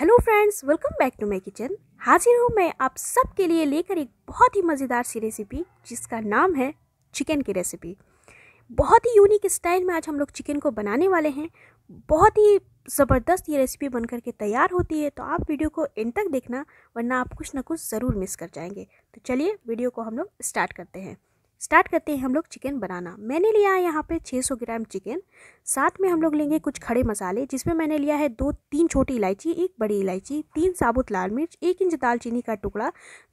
hello friends welcome back to my kitchen हाजिर हूँ मैं आप सब के लिए लेकर एक बहुत ही मज़ेदार सी रेसिपी जिसका नाम है चिकन की रेसिपी बहुत ही यूनिक स्टाइल में आज हम लोग चिकन को बनाने वाले हैं बहुत ही ज़बरदस्त ये रेसिपी बनकर के तैयार होती है तो आप वीडियो को एंड तक देखना वरना आप कुछ ना कुछ ज़रूर मिस कर जाएंगे तो चलिए वीडियो को हम लोग स्टार्ट करते हैं स्टार्ट करते हैं हम लोग चिकन बनाना मैंने लिया है यहाँ पे 600 ग्राम चिकन साथ में हम लोग लेंगे कुछ खड़े मसाले जिसमें मैंने लिया है दो तीन छोटी इलायची एक बड़ी इलायची तीन साबुत लाल मिर्च एक इंच दालचीनी का टुकड़ा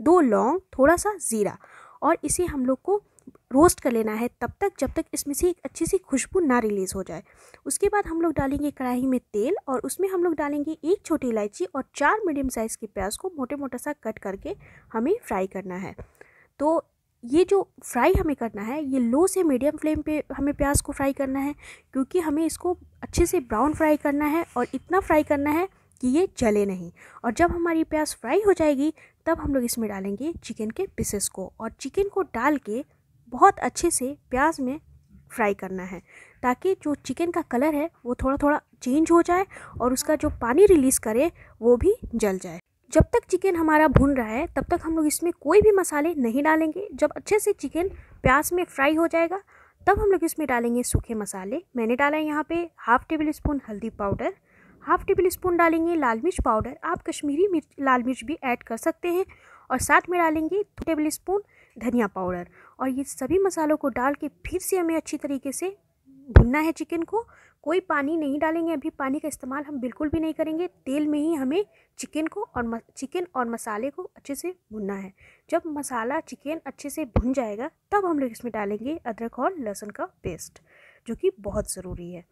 दो लौंग थोड़ा सा ज़ीरा और इसे हम लोग को रोस्ट कर लेना है तब तक जब तक इसमें से एक अच्छी सी खुशबू ना रिलीज़ हो जाए उसके बाद हम लोग डालेंगे कढ़ाई में तेल और उसमें हम लोग डालेंगे एक छोटी इलायची और चार मीडियम साइज़ के प्याज को मोटे मोटा सा कट करके हमें फ्राई करना है तो ये जो फ्राई हमें करना है ये लो से मीडियम फ्लेम पे हमें प्याज को फ्राई करना है क्योंकि हमें इसको अच्छे से ब्राउन फ्राई करना है और इतना फ्राई करना है कि ये जले नहीं और जब हमारी प्याज फ्राई हो जाएगी तब हम लोग इसमें डालेंगे चिकन के पीसेस को और चिकन को डाल के बहुत अच्छे से प्याज में फ्राई करना है ताकि जो चिकन का कलर है वो थोड़ा थोड़ा चेंज हो जाए और उसका जो पानी रिलीज़ करे वो भी जल जाए जब तक चिकन हमारा भुन रहा है तब तक हम लोग इसमें कोई भी मसाले नहीं डालेंगे जब अच्छे से चिकन प्याज में फ्राई हो जाएगा तब हम लोग इसमें डालेंगे सूखे मसाले मैंने डाला है यहाँ पे हाफ़ टेबल स्पून हल्दी पाउडर हाफ़ टेबल स्पून डालेंगे लाल मिर्च पाउडर आप कश्मीरी मिर्च लाल मिर्च भी ऐड कर सकते हैं और साथ में डालेंगे टेबल स्पून धनिया पाउडर और ये सभी मसालों को डाल के फिर से हमें अच्छी तरीके से भुनना है चिकन को कोई पानी नहीं डालेंगे अभी पानी का इस्तेमाल हम बिल्कुल भी नहीं करेंगे तेल में ही हमें चिकन को और चिकन और मसाले को अच्छे से भुनना है जब मसाला चिकन अच्छे से भुन जाएगा तब हम लोग इसमें डालेंगे अदरक और लहसुन का पेस्ट जो कि बहुत ज़रूरी है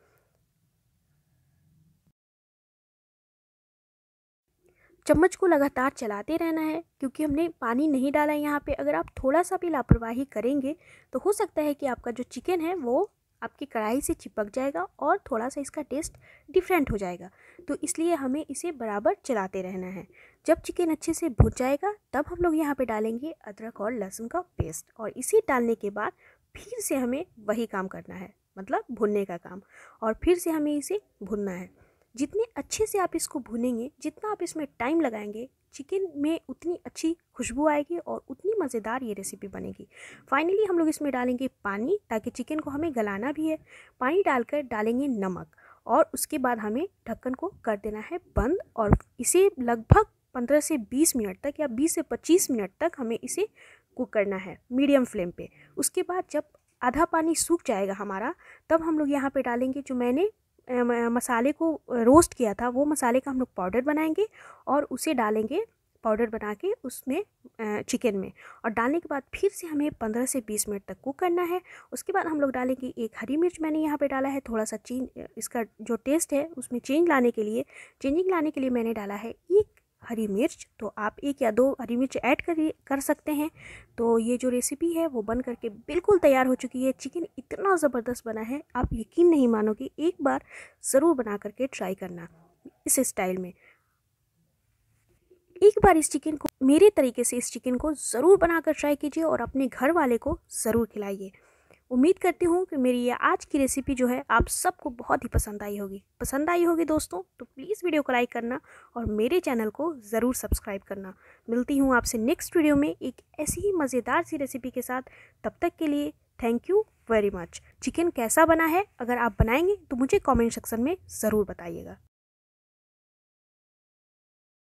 चम्मच को लगातार चलाते रहना है क्योंकि हमने पानी नहीं डाला है यहाँ पे अगर आप थोड़ा सा भी लापरवाही करेंगे तो हो सकता है कि आपका जो चिकन है वो आपकी कढ़ाई से चिपक जाएगा और थोड़ा सा इसका टेस्ट डिफरेंट हो जाएगा तो इसलिए हमें इसे बराबर चलाते रहना है जब चिकन अच्छे से भुज जाएगा तब हम लोग यहाँ पे डालेंगे अदरक और लहसुन का पेस्ट और इसे डालने के बाद फिर से हमें वही काम करना है मतलब भुनने का काम और फिर से हमें इसे भुनना है जितने अच्छे से आप इसको भूनेंगे जितना आप इसमें टाइम लगाएंगे चिकन में उतनी अच्छी खुशबू आएगी और उतनी मज़ेदार ये रेसिपी बनेगी फाइनली हम लोग इसमें डालेंगे पानी ताकि चिकन को हमें गलाना भी है पानी डालकर डालेंगे नमक और उसके बाद हमें ढक्कन को कर देना है बंद और इसे लगभग पंद्रह से बीस मिनट तक या बीस से पच्चीस मिनट तक हमें इसे कुक करना है मीडियम फ्लेम पे उसके बाद जब आधा पानी सूख जाएगा हमारा तब हम लोग यहाँ पे डालेंगे जो मैंने मसाले को रोस्ट किया था वो मसाले का हम लोग पाउडर बनाएंगे और उसे डालेंगे पाउडर बना के उसमें चिकन में और डालने के बाद फिर से हमें पंद्रह से बीस मिनट तक कुक करना है उसके बाद हम लोग डालेंगे एक हरी मिर्च मैंने यहाँ पे डाला है थोड़ा सा चेंज इसका जो टेस्ट है उसमें चेंज लाने के लिए चेंजिंग लाने के लिए मैंने डाला है एक हरी मिर्च तो आप एक या दो हरी मिर्च ऐड कर कर सकते हैं तो ये जो रेसिपी है वो बन करके बिल्कुल तैयार हो चुकी है चिकन इतना ज़बरदस्त बना है आप यकीन नहीं मानोगे एक बार ज़रूर बना करके ट्राई करना इस स्टाइल में एक बार इस चिकन को मेरे तरीके से इस चिकन को ज़रूर बनाकर ट्राई कीजिए और अपने घर वाले को ज़रूर खिलाइए उम्मीद करती हूँ कि मेरी ये आज की रेसिपी जो है आप सबको बहुत ही पसंद आई होगी पसंद आई होगी दोस्तों तो प्लीज़ वीडियो को लाइक करना और मेरे चैनल को ज़रूर सब्सक्राइब करना मिलती हूँ आपसे नेक्स्ट वीडियो में एक ऐसी ही मज़ेदार सी रेसिपी के साथ तब तक के लिए thank you very much chicken कैसा बना है अगर आप बनाएंगे तो मुझे कमेंट सेक्शन में ज़रूर बताइएगा